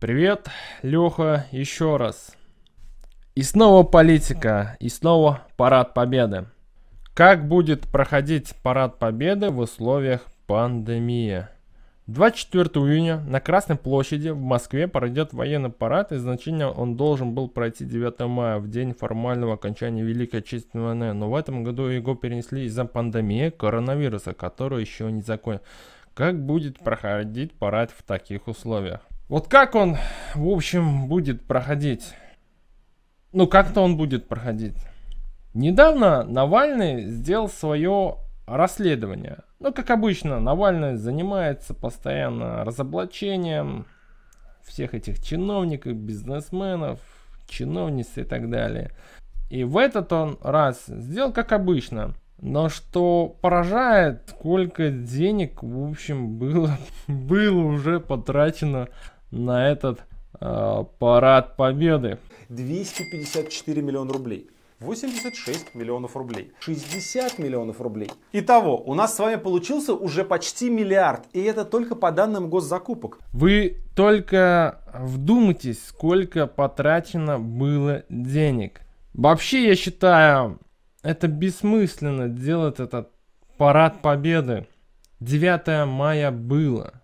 Привет, Леха, еще раз. И снова политика, и снова парад победы. Как будет проходить парад победы в условиях пандемии? 24 июня на Красной площади в Москве пройдет военный парад, и значение он должен был пройти 9 мая, в день формального окончания Великой Отечественной войны, но в этом году его перенесли из-за пандемии коронавируса, который еще не закончен. Как будет проходить парад в таких условиях? Вот как он, в общем, будет проходить? Ну, как-то он будет проходить. Недавно Навальный сделал свое расследование. Ну, как обычно, Навальный занимается постоянно разоблачением всех этих чиновников, бизнесменов, чиновниц и так далее. И в этот он раз сделал как обычно. Но что поражает, сколько денег, в общем, было, было уже потрачено на этот э, парад победы. 254 миллиона рублей. 86 миллионов рублей, 60 миллионов рублей. Итого, у нас с вами получился уже почти миллиард, и это только по данным госзакупок. Вы только вдумайтесь, сколько потрачено было денег. Вообще, я считаю, это бессмысленно делать этот парад победы. 9 мая было.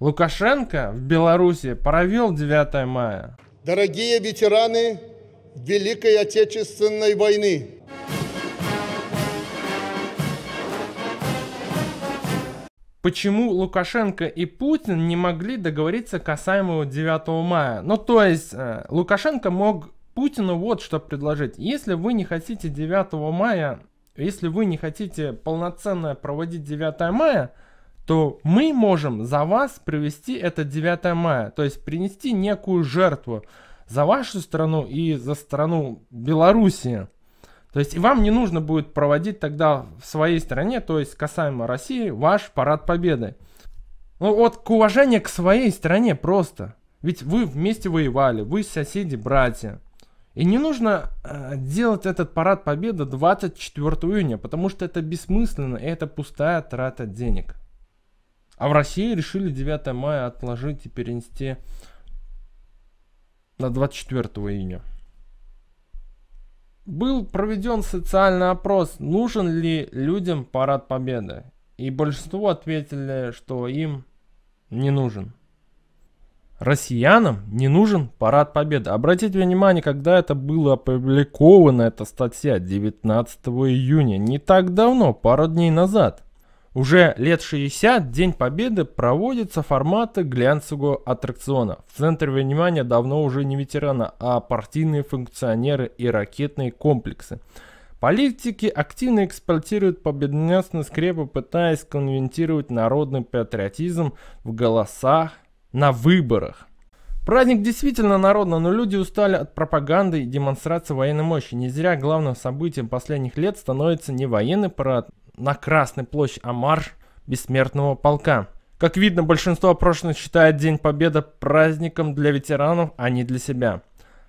Лукашенко в Беларуси провел 9 мая. Дорогие ветераны Великой Отечественной войны! почему Лукашенко и Путин не могли договориться касаемо 9 мая. Ну, то есть, э, Лукашенко мог Путину вот что предложить. Если вы не хотите 9 мая, если вы не хотите полноценно проводить 9 мая, то мы можем за вас провести это 9 мая, то есть принести некую жертву за вашу страну и за страну Белоруссии. То есть и вам не нужно будет проводить тогда в своей стране, то есть касаемо России, ваш парад победы. Ну вот к уважению к своей стране просто. Ведь вы вместе воевали, вы соседи, братья. И не нужно э, делать этот парад победы 24 июня, потому что это бессмысленно и это пустая трата денег. А в России решили 9 мая отложить и перенести на 24 июня. Был проведен социальный опрос, нужен ли людям парад победы. И большинство ответили, что им не нужен. Россиянам не нужен парад победы. Обратите внимание, когда это было опубликовано, эта статья 19 июня, не так давно, пару дней назад. Уже лет 60 День Победы проводится формата глянцевого аттракциона. В центре внимания давно уже не ветераны, а партийные функционеры и ракетные комплексы. Политики активно эксплуатируют победоносные скрепы, пытаясь конвентировать народный патриотизм в голосах на выборах. Праздник действительно народно, но люди устали от пропаганды и демонстрации военной мощи. Не зря главным событием последних лет становится не военный парад, на Красной площадь Амар бессмертного полка. Как видно, большинство опрошенных считает День Победы праздником для ветеранов, а не для себя.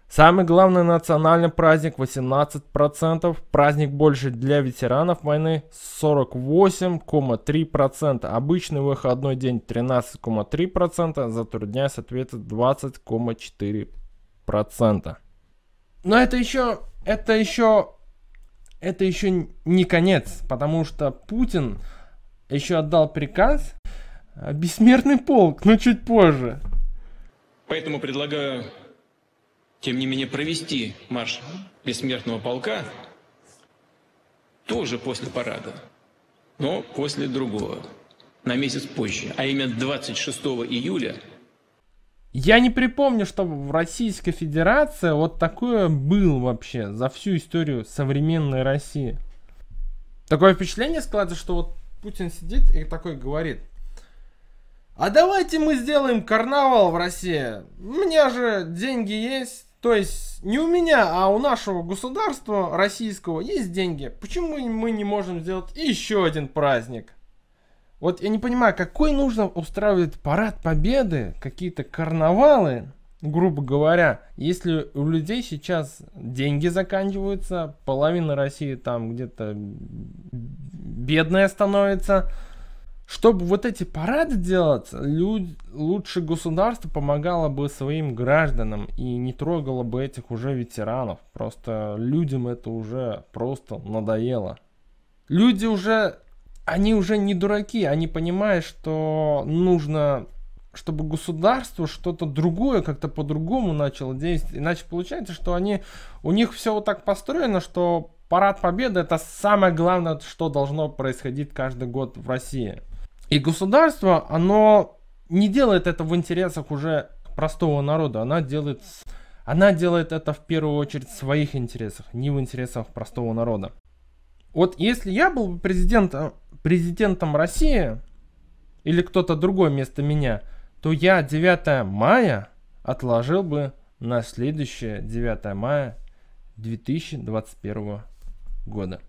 Самый главный национальный праздник 18%, праздник больше для ветеранов войны 48,3%, обычный выходной день 13,3%, затрудняясь ответить 20,4%. Но это еще, это еще это еще не конец, потому что Путин еще отдал приказ э, «Бессмертный полк», но чуть позже. Поэтому предлагаю, тем не менее, провести марш бессмертного полка тоже после парада, но после другого, на месяц позже, а именно 26 июля – я не припомню, что в Российской Федерации вот такое было вообще за всю историю современной России. Такое впечатление складывается, что вот Путин сидит и такой говорит. А давайте мы сделаем карнавал в России. У меня же деньги есть. То есть не у меня, а у нашего государства российского есть деньги. Почему мы не можем сделать еще один праздник? Вот я не понимаю, какой нужно устраивать парад победы, какие-то карнавалы, грубо говоря, если у людей сейчас деньги заканчиваются, половина России там где-то бедная становится, чтобы вот эти парады делать, люд... лучше государство помогало бы своим гражданам и не трогало бы этих уже ветеранов. Просто людям это уже просто надоело. Люди уже они уже не дураки, они понимают, что нужно чтобы государство что-то другое как-то по-другому начало действовать. Иначе получается, что они, у них все вот так построено, что парад победы это самое главное, что должно происходить каждый год в России. И государство, оно не делает это в интересах уже простого народа, она делает, она делает это в первую очередь в своих интересах, не в интересах простого народа. Вот если я был президентом, президентом России или кто-то другой вместо меня, то я 9 мая отложил бы на следующее 9 мая 2021 года.